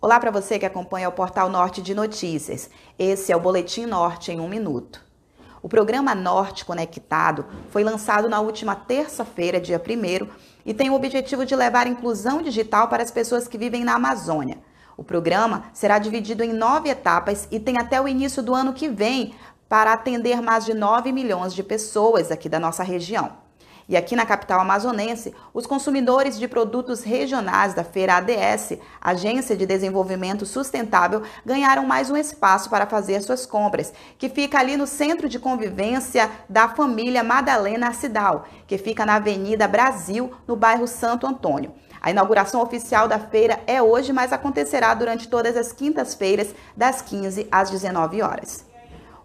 Olá para você que acompanha o Portal Norte de Notícias. Esse é o Boletim Norte em um minuto. O programa Norte Conectado foi lançado na última terça-feira, dia 1 e tem o objetivo de levar inclusão digital para as pessoas que vivem na Amazônia. O programa será dividido em nove etapas e tem até o início do ano que vem para atender mais de 9 milhões de pessoas aqui da nossa região. E aqui na capital amazonense, os consumidores de produtos regionais da feira ADS, Agência de Desenvolvimento Sustentável, ganharam mais um espaço para fazer suas compras, que fica ali no Centro de Convivência da Família Madalena Cidal, que fica na Avenida Brasil, no bairro Santo Antônio. A inauguração oficial da feira é hoje, mas acontecerá durante todas as quintas-feiras, das 15 às 19 horas.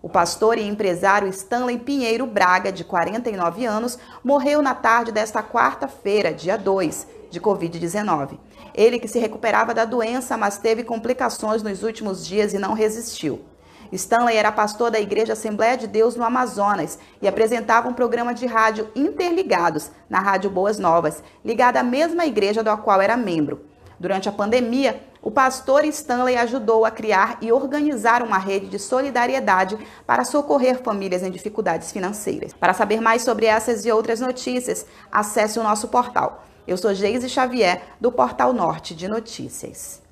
O pastor e empresário Stanley Pinheiro Braga, de 49 anos, morreu na tarde desta quarta-feira, dia 2, de Covid-19. Ele que se recuperava da doença, mas teve complicações nos últimos dias e não resistiu. Stanley era pastor da Igreja Assembleia de Deus no Amazonas e apresentava um programa de rádio Interligados, na Rádio Boas Novas, ligada à mesma igreja da qual era membro. Durante a pandemia, o pastor Stanley ajudou a criar e organizar uma rede de solidariedade para socorrer famílias em dificuldades financeiras. Para saber mais sobre essas e outras notícias, acesse o nosso portal. Eu sou Geise Xavier, do Portal Norte de Notícias.